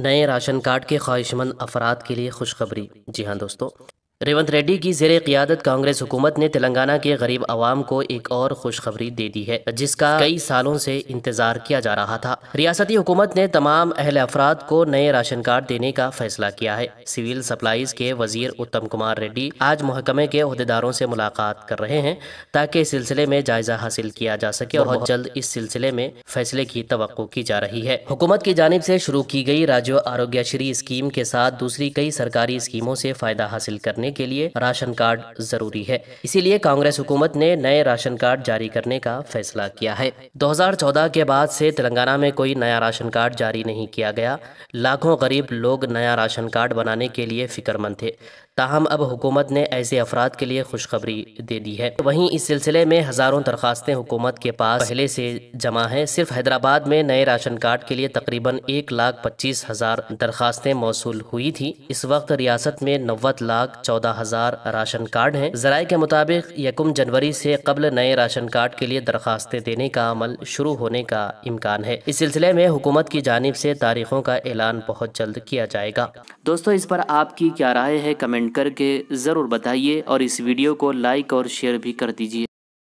नए ration card के ख्वाहिशमंद अफराद के लिए खुशखबरी जी हाँ दोस्तों रेवंत रेड्डी की जेर क्यादत कांग्रेस हुकूमत ने तेलंगाना के गरीब आवाम को एक और खुशखबरी दे दी है जिसका कई सालों से इंतजार किया जा रहा था रियासती हुकूमत ने तमाम अहल अफराद को नए राशन कार्ड देने का फैसला किया है सिविल सप्लाईज के वजीर उत्तम कुमार रेड्डी आज महकमे के अहदेदारों से मुलाकात कर रहे हैं ताकि इस सिलसिले में जायजा हासिल किया जा सके और जल्द इस सिलसिले में फैसले की तो की जा रही है हुकूमत की जानब ऐसी शुरू की गयी राज्य आरोग्यश्री स्कीम के साथ दूसरी कई सरकारी स्कीमों ऐसी फायदा हासिल करने के लिए राशन कार्ड जरूरी है इसीलिए कांग्रेस हुकूमत ने नए राशन कार्ड जारी करने का फैसला किया है 2014 के बाद से तेलंगाना में कोई नया राशन कार्ड जारी नहीं किया गया लाखों गरीब लोग नया राशन कार्ड बनाने के लिए फिक्रमंद थे ताहम अब हुकूमत ने ऐसे अफराद के लिए खुशखबरी दे दी है वहीं इस सिलसिले में हज़ारों दरखास्तें हुकूमत के पास पहले से जमा हैं सिर्फ हैदराबाद में नए राशन कार्ड के लिए तकरीबन एक लाख पच्चीस हज़ार दरखास्तें मौसू हुई थी इस वक्त रियासत में नब्बे लाख चौदह हज़ार राशन कार्ड हैं जराये के मुताबिक यकम जनवरी से कबल नए राशन कार्ड के लिए दरखास्तें देने का अमल शुरू होने का इम्कान है इस सिलसिले में हुकूमत की जानब से तारीखों का ऐलान बहुत जल्द किया जाएगा दोस्तों इस पर आपकी क्या राय है कमेंट कमेंट करके ज़रूर बताइए और इस वीडियो को लाइक और शेयर भी कर दीजिए